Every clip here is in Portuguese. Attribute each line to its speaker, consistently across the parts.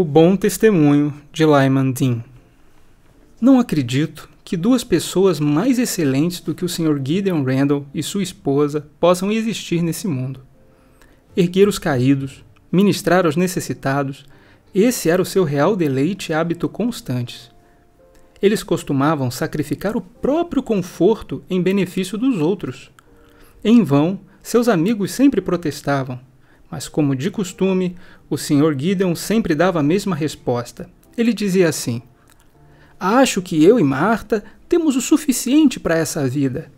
Speaker 1: O Bom Testemunho de Lyman Dean. Não acredito que duas pessoas mais excelentes do que o Sr. Gideon Randall e sua esposa possam existir nesse mundo. Erguer os caídos, ministrar aos necessitados, esse era o seu real deleite e hábito constantes. Eles costumavam sacrificar o próprio conforto em benefício dos outros. Em vão, seus amigos sempre protestavam, mas, como de costume, o Sr. Gideon sempre dava a mesma resposta. Ele dizia assim: Acho que eu e Marta temos o suficiente para essa vida.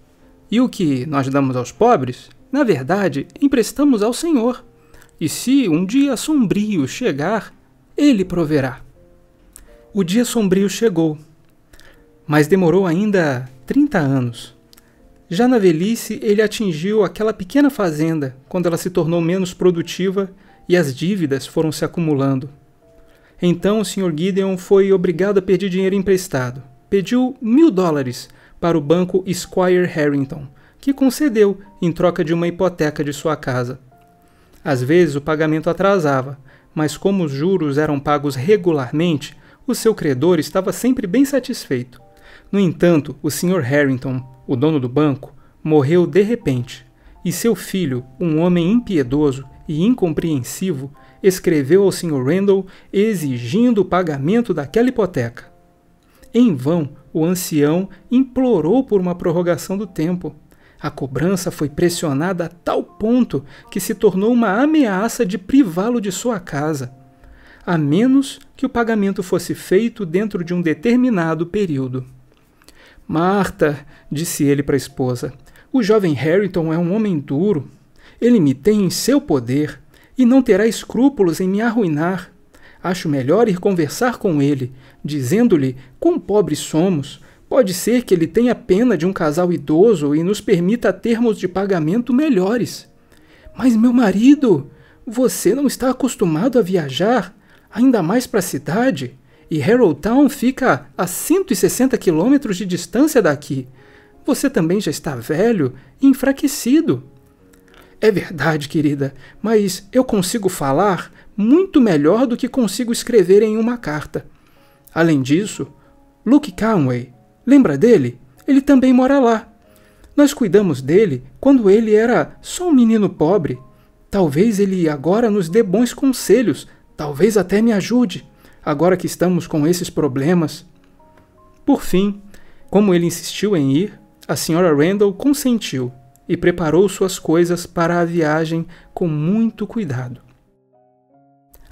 Speaker 1: E o que nós damos aos pobres, na verdade, emprestamos ao Senhor. E se um dia sombrio chegar, ele proverá. O dia sombrio chegou, mas demorou ainda 30 anos. Já na velhice, ele atingiu aquela pequena fazenda quando ela se tornou menos produtiva e as dívidas foram se acumulando. Então o Sr. Gideon foi obrigado a pedir dinheiro emprestado. Pediu mil dólares para o banco Squire Harrington, que concedeu em troca de uma hipoteca de sua casa. Às vezes o pagamento atrasava, mas como os juros eram pagos regularmente, o seu credor estava sempre bem satisfeito. No entanto, o Sr. Harrington, o dono do banco, morreu de repente, e seu filho, um homem impiedoso e incompreensivo, escreveu ao Sr. Randall exigindo o pagamento daquela hipoteca. Em vão, o ancião implorou por uma prorrogação do tempo. A cobrança foi pressionada a tal ponto que se tornou uma ameaça de privá-lo de sua casa, a menos que o pagamento fosse feito dentro de um determinado período. Marta, disse ele para a esposa, o jovem Harrington é um homem duro. Ele me tem em seu poder e não terá escrúpulos em me arruinar. Acho melhor ir conversar com ele, dizendo-lhe quão pobres somos. Pode ser que ele tenha pena de um casal idoso e nos permita termos de pagamento melhores. Mas, meu marido, você não está acostumado a viajar, ainda mais para a cidade? e Harrowtown fica a 160 quilômetros de distância daqui. Você também já está velho e enfraquecido. É verdade, querida, mas eu consigo falar muito melhor do que consigo escrever em uma carta. Além disso, Luke Conway, lembra dele? Ele também mora lá. Nós cuidamos dele quando ele era só um menino pobre. Talvez ele agora nos dê bons conselhos, talvez até me ajude agora que estamos com esses problemas? Por fim, como ele insistiu em ir, a senhora Randall consentiu e preparou suas coisas para a viagem com muito cuidado.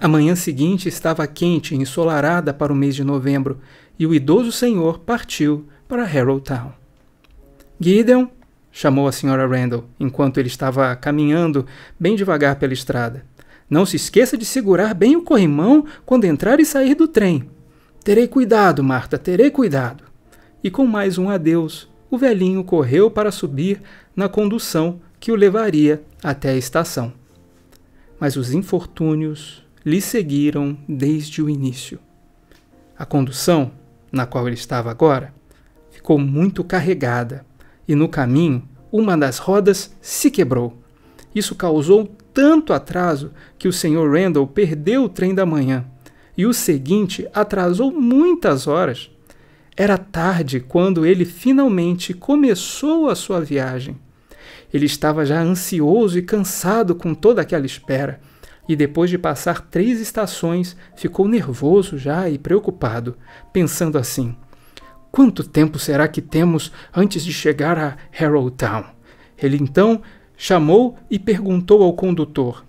Speaker 1: A manhã seguinte estava quente e ensolarada para o mês de novembro, e o idoso senhor partiu para Harrowtown. Gideon, chamou a senhora Randall enquanto ele estava caminhando bem devagar pela estrada. Não se esqueça de segurar bem o corrimão quando entrar e sair do trem. Terei cuidado, Marta, terei cuidado. E com mais um adeus, o velhinho correu para subir na condução que o levaria até a estação. Mas os infortúnios lhe seguiram desde o início. A condução, na qual ele estava agora, ficou muito carregada e no caminho uma das rodas se quebrou. Isso causou tanto atraso que o Sr. Randall perdeu o trem da manhã e o seguinte atrasou muitas horas. Era tarde quando ele finalmente começou a sua viagem. Ele estava já ansioso e cansado com toda aquela espera, e depois de passar três estações, ficou nervoso já e preocupado, pensando assim: quanto tempo será que temos antes de chegar a Harrowtown? Town? Ele então chamou e perguntou ao condutor.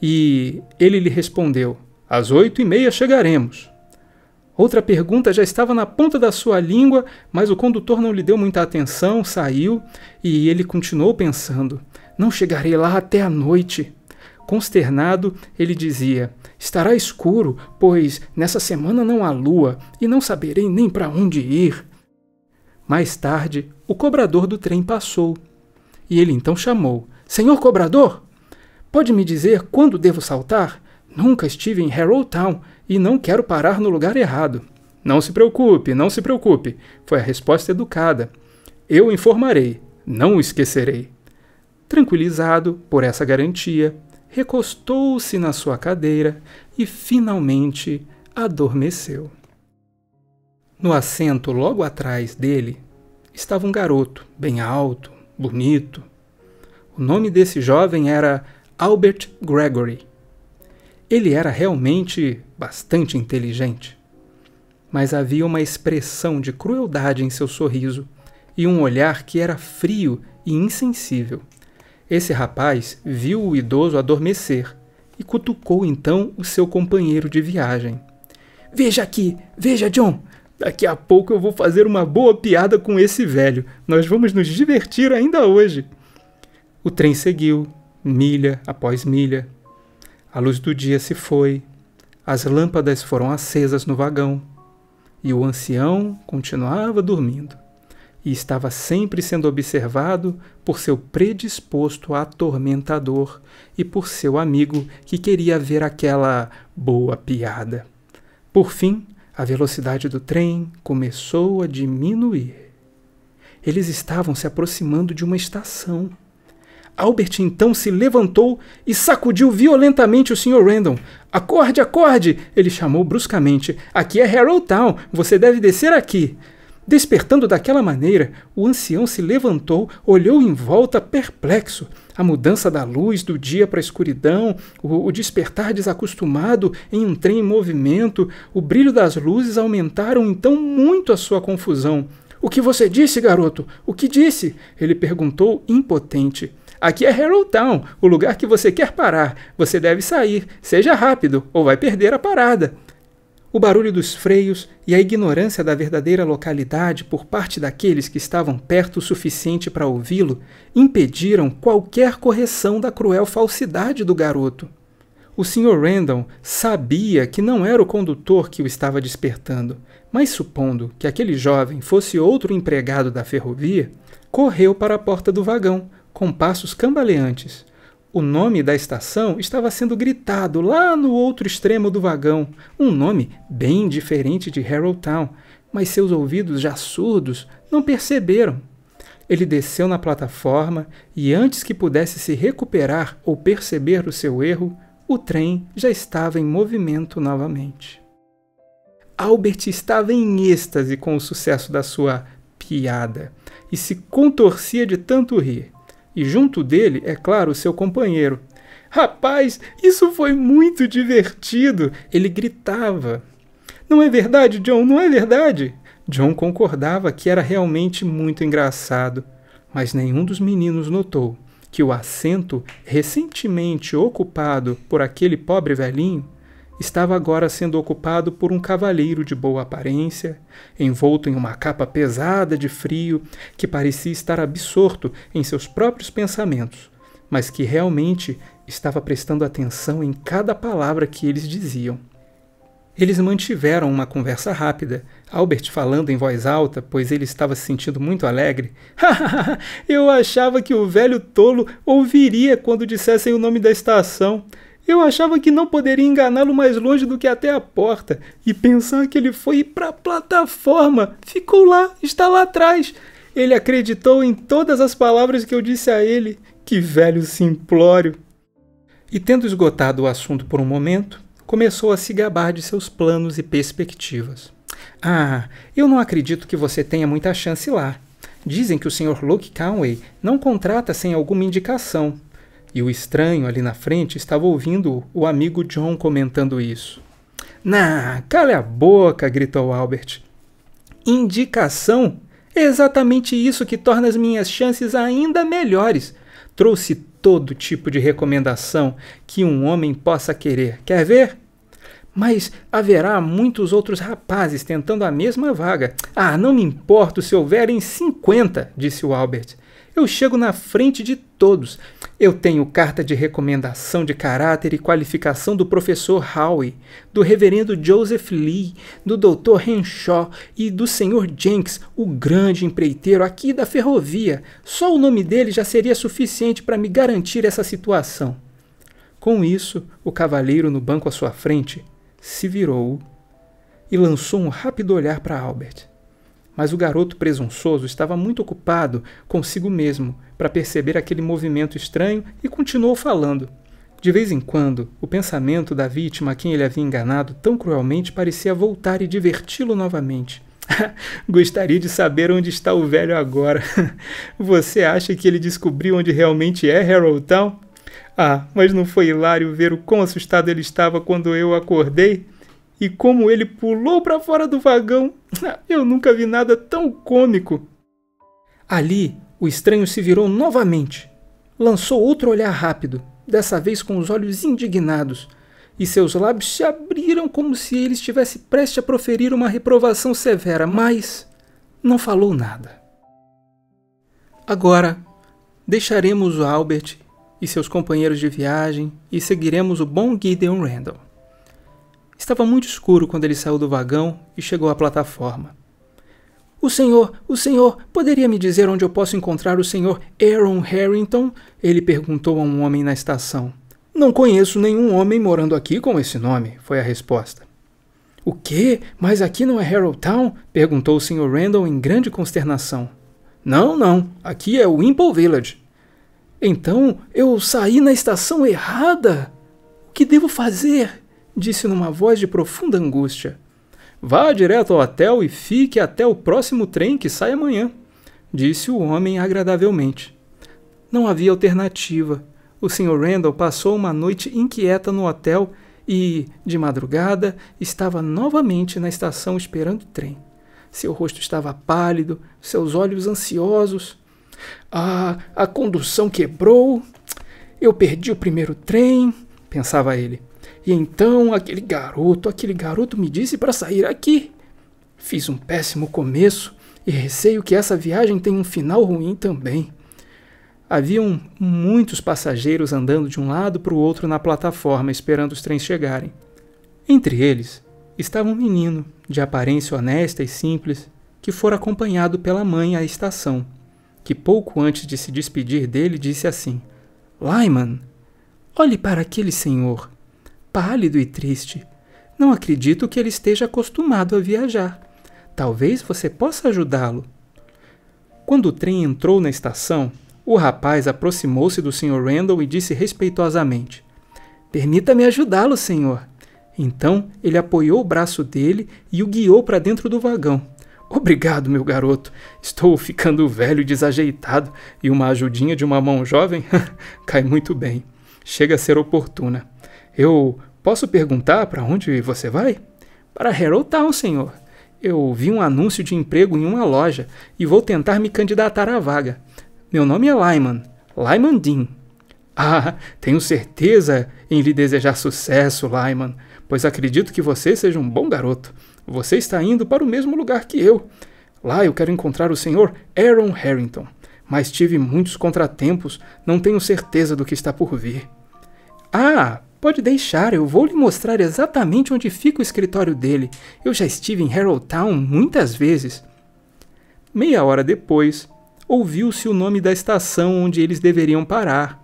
Speaker 1: E ele lhe respondeu: Às oito e meia chegaremos. Outra pergunta já estava na ponta da sua língua, mas o condutor não lhe deu muita atenção, saiu e ele continuou pensando: Não chegarei lá até a noite. Consternado, ele dizia: Estará escuro, pois nessa semana não há lua e não saberei nem para onde ir. Mais tarde, o cobrador do trem passou e ele então chamou: Senhor cobrador, pode me dizer quando devo saltar? Nunca estive em Harrow Town e não quero parar no lugar errado. Não se preocupe, não se preocupe, foi a resposta educada. Eu informarei, não o esquecerei. Tranquilizado por essa garantia, recostou-se na sua cadeira e finalmente adormeceu. No assento logo atrás dele estava um garoto, bem alto, bonito. O nome desse jovem era Albert Gregory. Ele era realmente bastante inteligente, mas havia uma expressão de crueldade em seu sorriso e um olhar que era frio e insensível. Esse rapaz viu o idoso adormecer e cutucou então o seu companheiro de viagem. Veja aqui, veja, John, Daqui a pouco eu vou fazer uma boa piada com esse velho. Nós vamos nos divertir ainda hoje. O trem seguiu, milha após milha. A luz do dia se foi. As lâmpadas foram acesas no vagão. E o ancião continuava dormindo. E estava sempre sendo observado por seu predisposto atormentador e por seu amigo que queria ver aquela boa piada. Por fim, a velocidade do trem começou a diminuir. Eles estavam se aproximando de uma estação. Albert então se levantou e sacudiu violentamente o Sr. Random. Acorde, acorde! Ele chamou bruscamente. Aqui é Harrow Town, você deve descer aqui. Despertando daquela maneira, o ancião se levantou, olhou em volta, perplexo. A mudança da luz do dia para a escuridão, o despertar desacostumado em um trem em movimento, o brilho das luzes aumentaram então muito a sua confusão. O que você disse, garoto? O que disse? Ele perguntou, impotente. Aqui é Harrow Town, o lugar que você quer parar. Você deve sair. Seja rápido, ou vai perder a parada o barulho dos freios e a ignorância da verdadeira localidade por parte daqueles que estavam perto o suficiente para ouvi-lo impediram qualquer correção da cruel falsidade do garoto. O Sr. Randall sabia que não era o condutor que o estava despertando, mas supondo que aquele jovem fosse outro empregado da ferrovia, correu para a porta do vagão, com passos cambaleantes. O nome da estação estava sendo gritado lá no outro extremo do vagão, um nome bem diferente de Harold Town, mas seus ouvidos já surdos não perceberam. Ele desceu na plataforma e, antes que pudesse se recuperar ou perceber o seu erro, o trem já estava em movimento novamente. Albert estava em êxtase com o sucesso da sua piada e se contorcia de tanto rir e junto dele, é claro, seu companheiro. Rapaz, isso foi muito divertido! Ele gritava. Não é verdade, John? Não é verdade? John concordava que era realmente muito engraçado, mas nenhum dos meninos notou que o assento recentemente ocupado por aquele pobre velhinho estava agora sendo ocupado por um cavalheiro de boa aparência, envolto em uma capa pesada de frio, que parecia estar absorto em seus próprios pensamentos, mas que realmente estava prestando atenção em cada palavra que eles diziam. Eles mantiveram uma conversa rápida, Albert falando em voz alta, pois ele estava se sentindo muito alegre. Eu achava que o velho tolo ouviria quando dissessem o nome da estação. Eu achava que não poderia enganá-lo mais longe do que até a porta, e pensar que ele foi para a plataforma. Ficou lá, está lá atrás. Ele acreditou em todas as palavras que eu disse a ele. Que velho simplório! E tendo esgotado o assunto por um momento, começou a se gabar de seus planos e perspectivas. Ah, eu não acredito que você tenha muita chance lá. Dizem que o Sr. Luke Conway não contrata sem alguma indicação. E o estranho ali na frente estava ouvindo o amigo John comentando isso. Nah, cala a boca, gritou Albert. Indicação? É exatamente isso que torna as minhas chances ainda melhores. Trouxe todo tipo de recomendação que um homem possa querer. Quer ver? Mas haverá muitos outros rapazes tentando a mesma vaga. Ah, não me importo se houverem 50, disse o Albert. Eu chego na frente de todos. Eu tenho carta de recomendação de caráter e qualificação do professor Howe, do reverendo Joseph Lee, do doutor Henshaw e do senhor Jenks, o grande empreiteiro aqui da ferrovia. Só o nome dele já seria suficiente para me garantir essa situação. Com isso, o cavalheiro no banco à sua frente se virou e lançou um rápido olhar para Albert mas o garoto presunçoso estava muito ocupado consigo mesmo para perceber aquele movimento estranho e continuou falando. De vez em quando, o pensamento da vítima a quem ele havia enganado tão cruelmente parecia voltar e diverti-lo novamente. Gostaria de saber onde está o velho agora. Você acha que ele descobriu onde realmente é Harold Town? Ah, mas não foi hilário ver o quão assustado ele estava quando eu acordei? e como ele pulou para fora do vagão. Ah, eu nunca vi nada tão cômico. Ali, o estranho se virou novamente. Lançou outro olhar rápido, dessa vez com os olhos indignados, e seus lábios se abriram como se ele estivesse prestes a proferir uma reprovação severa, mas não falou nada. Agora, deixaremos o Albert e seus companheiros de viagem e seguiremos o bom Gideon Randall. Estava muito escuro quando ele saiu do vagão e chegou à plataforma. O senhor, o senhor, poderia me dizer onde eu posso encontrar o senhor Aaron Harrington? Ele perguntou a um homem na estação. Não conheço nenhum homem morando aqui com esse nome, foi a resposta. O quê? Mas aqui não é Harrowtown? perguntou o senhor Randall em grande consternação. Não, não, aqui é o Wimple Village. Então eu saí na estação errada? O que devo fazer? disse numa voz de profunda angústia: Vá direto ao hotel e fique até o próximo trem que sai amanhã, disse o homem agradavelmente. Não havia alternativa. O Sr. Randall passou uma noite inquieta no hotel e, de madrugada, estava novamente na estação esperando o trem. Seu rosto estava pálido, seus olhos ansiosos. Ah, a condução quebrou. Eu perdi o primeiro trem, pensava ele. E então aquele garoto, aquele garoto me disse para sair aqui. Fiz um péssimo começo e receio que essa viagem tenha um final ruim também. Haviam muitos passageiros andando de um lado para o outro na plataforma esperando os trens chegarem. Entre eles estava um menino, de aparência honesta e simples, que fora acompanhado pela mãe à estação, que pouco antes de se despedir dele disse assim: Lyman, olhe para aquele senhor pálido e triste. Não acredito que ele esteja acostumado a viajar. Talvez você possa ajudá-lo. Quando o trem entrou na estação, o rapaz aproximou-se do Sr. Randall e disse respeitosamente: Permita-me ajudá-lo, senhor. Então ele apoiou o braço dele e o guiou para dentro do vagão. Obrigado, meu garoto. Estou ficando velho e desajeitado, e uma ajudinha de uma mão jovem cai muito bem. Chega a ser oportuna. Eu posso perguntar para onde você vai? Para Town, senhor. Eu vi um anúncio de emprego em uma loja e vou tentar me candidatar à vaga. Meu nome é Lyman, Lyman Dean. Ah, tenho certeza em lhe desejar sucesso, Lyman, pois acredito que você seja um bom garoto. Você está indo para o mesmo lugar que eu. Lá eu quero encontrar o senhor Aaron Harrington, mas tive muitos contratempos, não tenho certeza do que está por vir. Ah, Pode deixar, eu vou lhe mostrar exatamente onde fica o escritório dele. Eu já estive em Harrowtown muitas vezes. Meia hora depois, ouviu-se o nome da estação onde eles deveriam parar.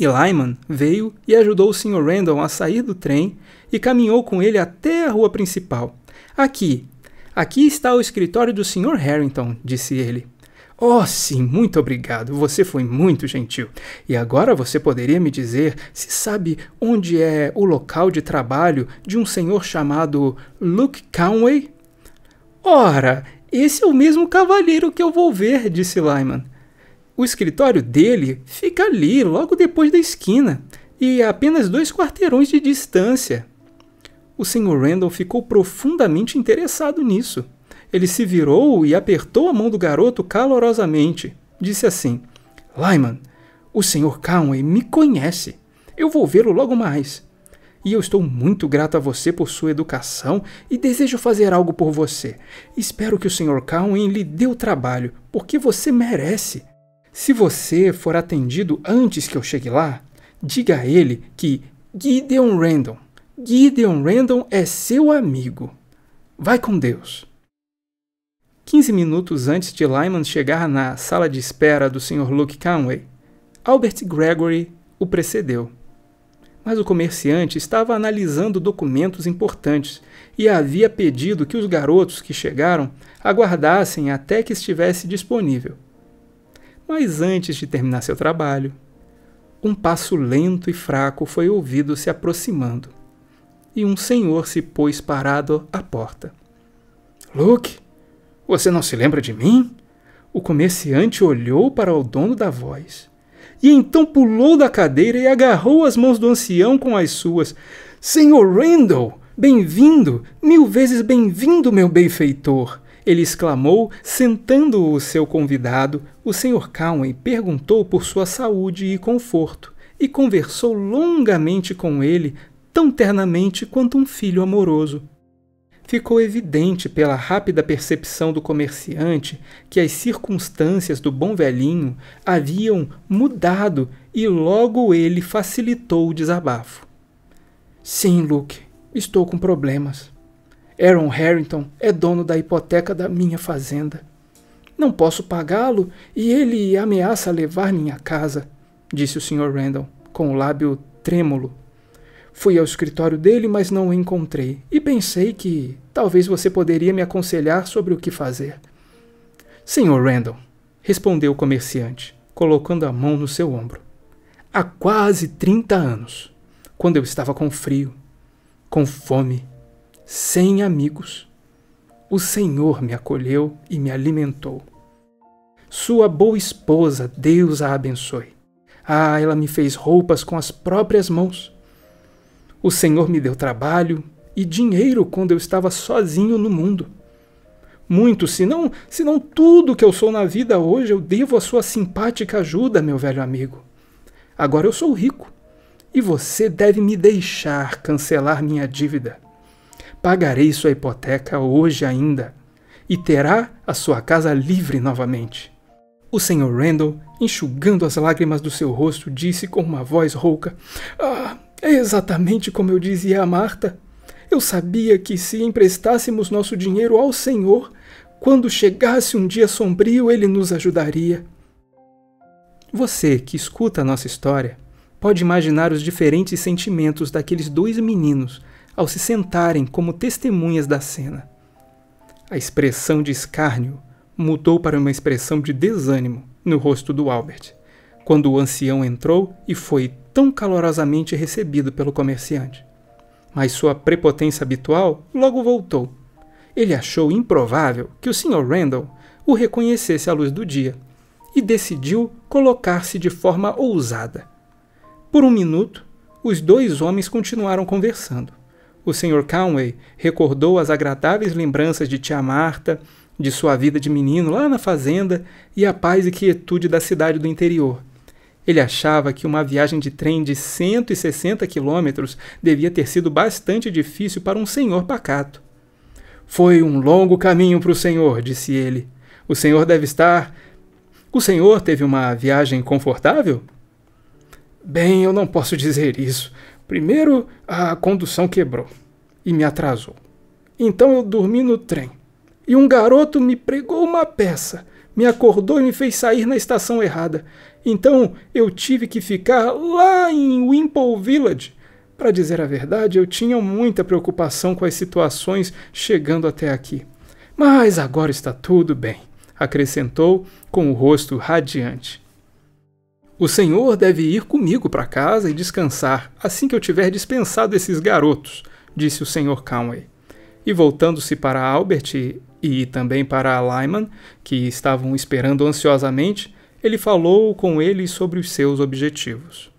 Speaker 1: E Lyman veio e ajudou o Sr. Randall a sair do trem e caminhou com ele até a rua principal. Aqui, aqui está o escritório do Sr. Harrington, disse ele. Oh, sim, muito obrigado. Você foi muito gentil. E agora você poderia me dizer se sabe onde é o local de trabalho de um senhor chamado Luke Conway? Ora, esse é o mesmo cavalheiro que eu vou ver, disse Lyman. O escritório dele fica ali, logo depois da esquina, e a é apenas dois quarteirões de distância. O Sr. Randall ficou profundamente interessado nisso. Ele se virou e apertou a mão do garoto calorosamente. Disse assim: Lyman, o Sr. Conway me conhece. Eu vou vê-lo logo mais. E eu estou muito grato a você por sua educação e desejo fazer algo por você. Espero que o Sr. Conway lhe dê o trabalho, porque você merece. Se você for atendido antes que eu chegue lá, diga a ele que Gideon Random, Gideon Random é seu amigo. Vai com Deus. 15 minutos antes de Lyman chegar na sala de espera do Sr. Luke Conway, Albert Gregory o precedeu. Mas o comerciante estava analisando documentos importantes e havia pedido que os garotos que chegaram aguardassem até que estivesse disponível. Mas antes de terminar seu trabalho, um passo lento e fraco foi ouvido se aproximando, e um senhor se pôs parado à porta. Luke! Você não se lembra de mim? O comerciante olhou para o dono da voz e então pulou da cadeira e agarrou as mãos do ancião com as suas. Senhor Randall, bem-vindo, mil vezes bem-vindo, meu benfeitor! Ele exclamou, sentando o seu convidado. O senhor Cowen perguntou por sua saúde e conforto e conversou longamente com ele, tão ternamente quanto um filho amoroso ficou evidente pela rápida percepção do comerciante que as circunstâncias do bom velhinho haviam mudado e logo ele facilitou o desabafo. Sim, Luke, estou com problemas. Aaron Harrington é dono da hipoteca da minha fazenda. Não posso pagá-lo e ele ameaça levar minha casa, disse o Sr. Randall, com o lábio trêmulo Fui ao escritório dele, mas não o encontrei, e pensei que talvez você poderia me aconselhar sobre o que fazer. Senhor Randall, respondeu o comerciante, colocando a mão no seu ombro. Há quase 30 anos, quando eu estava com frio, com fome, sem amigos, o Senhor me acolheu e me alimentou. Sua boa esposa, Deus a abençoe. Ah, ela me fez roupas com as próprias mãos o Senhor me deu trabalho e dinheiro quando eu estava sozinho no mundo. Muito, se não, se não tudo que eu sou na vida hoje, eu devo à sua simpática ajuda, meu velho amigo. Agora eu sou rico e você deve me deixar cancelar minha dívida. Pagarei sua hipoteca hoje ainda e terá a sua casa livre novamente. O Sr. Randall, enxugando as lágrimas do seu rosto, disse com uma voz rouca: Ah, é exatamente como eu dizia a Marta. Eu sabia que se emprestássemos nosso dinheiro ao Senhor, quando chegasse um dia sombrio, ele nos ajudaria. Você que escuta a nossa história pode imaginar os diferentes sentimentos daqueles dois meninos ao se sentarem como testemunhas da cena. A expressão de escárnio mudou para uma expressão de desânimo no rosto do Albert quando o ancião entrou e foi tão calorosamente recebido pelo comerciante. Mas sua prepotência habitual logo voltou. Ele achou improvável que o Sr. Randall o reconhecesse à luz do dia e decidiu colocar-se de forma ousada. Por um minuto, os dois homens continuaram conversando. O Sr. Conway recordou as agradáveis lembranças de tia Marta, de sua vida de menino lá na fazenda e a paz e quietude da cidade do interior ele achava que uma viagem de trem de 160 quilômetros devia ter sido bastante difícil para um senhor pacato. Foi um longo caminho para o senhor, disse ele. O senhor deve estar. O senhor teve uma viagem confortável? Bem, eu não posso dizer isso. Primeiro, a condução quebrou e me atrasou. Então eu dormi no trem. E um garoto me pregou uma peça, me acordou e me fez sair na estação errada. Então eu tive que ficar lá em Wimpole Village. Para dizer a verdade, eu tinha muita preocupação com as situações chegando até aqui. Mas agora está tudo bem, acrescentou com o rosto radiante. O senhor deve ir comigo para casa e descansar assim que eu tiver dispensado esses garotos, disse o senhor Conway. E voltando-se para Albert e, e também para Lyman, que estavam esperando ansiosamente, ele falou com ele sobre os seus objetivos.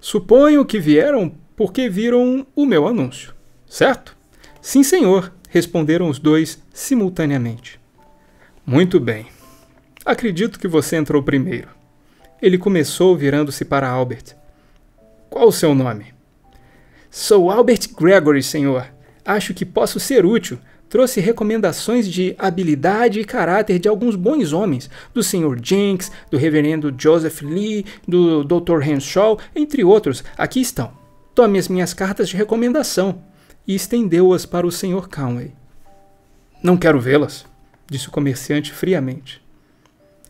Speaker 1: Suponho que vieram porque viram o meu anúncio, certo? Sim, senhor, responderam os dois simultaneamente. Muito bem. Acredito que você entrou primeiro. Ele começou virando-se para Albert. Qual o seu nome? Sou Albert Gregory, senhor. Acho que posso ser útil, trouxe recomendações de habilidade e caráter de alguns bons homens, do Sr. Jenks, do Reverendo Joseph Lee, do Dr. Henshaw, entre outros. Aqui estão. Tome as minhas cartas de recomendação. E estendeu-as para o Sr. Conway. Não quero vê-las, disse o comerciante friamente.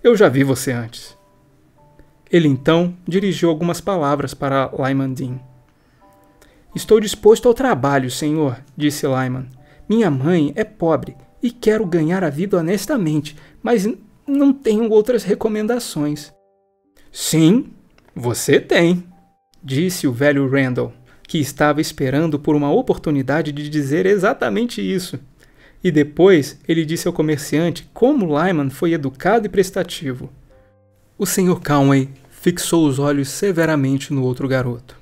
Speaker 1: Eu já vi você antes. Ele então dirigiu algumas palavras para Lyman Dean. Estou disposto ao trabalho, senhor, disse Lyman. Minha mãe é pobre e quero ganhar a vida honestamente, mas não tenho outras recomendações. Sim, você tem, disse o velho Randall, que estava esperando por uma oportunidade de dizer exatamente isso. E depois ele disse ao comerciante como Lyman foi educado e prestativo. O Sr. Conway fixou os olhos severamente no outro garoto.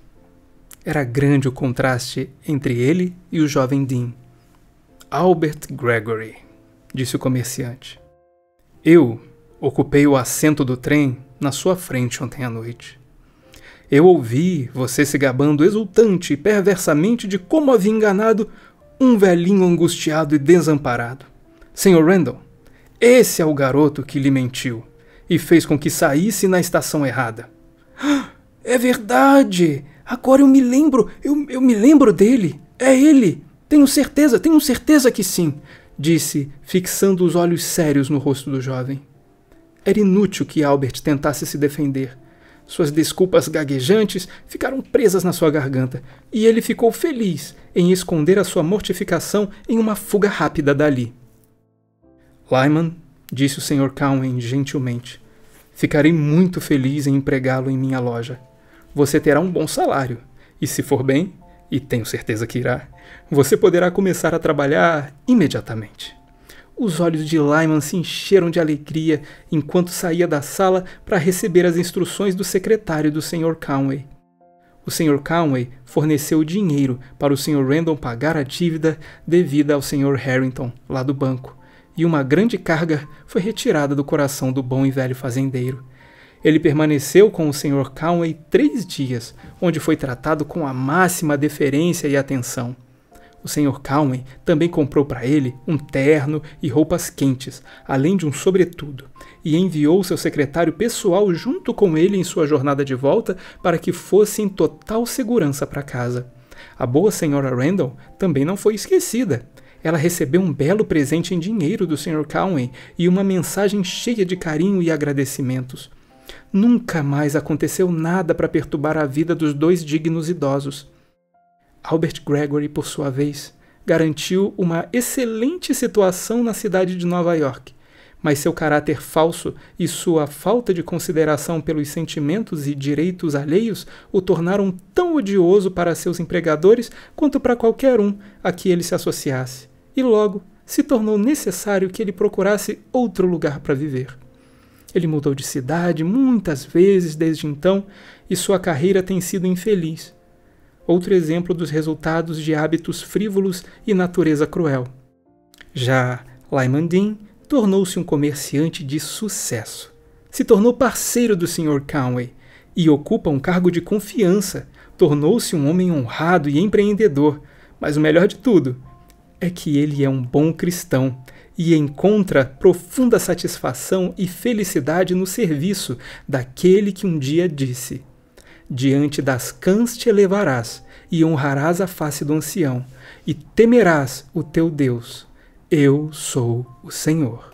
Speaker 1: Era grande o contraste entre ele e o jovem Dean. Albert Gregory, disse o comerciante. Eu ocupei o assento do trem na sua frente ontem à noite. Eu ouvi você se gabando exultante e perversamente de como havia enganado um velhinho angustiado e desamparado. Senhor Randall, esse é o garoto que lhe mentiu e fez com que saísse na estação errada. É verdade! Agora eu me lembro, eu, eu me lembro dele! É ele! Tenho certeza, tenho certeza que sim, disse, fixando os olhos sérios no rosto do jovem. Era inútil que Albert tentasse se defender. Suas desculpas gaguejantes ficaram presas na sua garganta, e ele ficou feliz em esconder a sua mortificação em uma fuga rápida dali. Lyman, disse o Sr. Cowen gentilmente, ficarei muito feliz em empregá-lo em minha loja. Você terá um bom salário, e se for bem, e tenho certeza que irá, você poderá começar a trabalhar imediatamente. Os olhos de Lyman se encheram de alegria enquanto saía da sala para receber as instruções do secretário do Sr. Conway. O Sr. Conway forneceu dinheiro para o Sr. Random pagar a dívida devida ao Sr. Harrington, lá do banco, e uma grande carga foi retirada do coração do bom e velho fazendeiro, ele permaneceu com o Sr. Conway três dias, onde foi tratado com a máxima deferência e atenção. O Sr. Conway também comprou para ele um terno e roupas quentes, além de um sobretudo, e enviou seu secretário pessoal junto com ele em sua jornada de volta para que fosse em total segurança para casa. A boa senhora Randall também não foi esquecida. Ela recebeu um belo presente em dinheiro do Sr. Conway e uma mensagem cheia de carinho e agradecimentos. Nunca mais aconteceu nada para perturbar a vida dos dois dignos idosos. Albert Gregory, por sua vez, garantiu uma excelente situação na cidade de Nova York, mas seu caráter falso e sua falta de consideração pelos sentimentos e direitos alheios o tornaram tão odioso para seus empregadores quanto para qualquer um a que ele se associasse, e logo se tornou necessário que ele procurasse outro lugar para viver. Ele mudou de cidade muitas vezes desde então e sua carreira tem sido infeliz. Outro exemplo dos resultados de hábitos frívolos e natureza cruel. Já Lyman Dean tornou-se um comerciante de sucesso. Se tornou parceiro do Sr. Conway e ocupa um cargo de confiança. Tornou-se um homem honrado e empreendedor. Mas o melhor de tudo é que ele é um bom cristão e encontra profunda satisfação e felicidade no serviço daquele que um dia disse: Diante das cãs te elevarás e honrarás a face do ancião, e temerás o teu Deus. Eu sou o Senhor.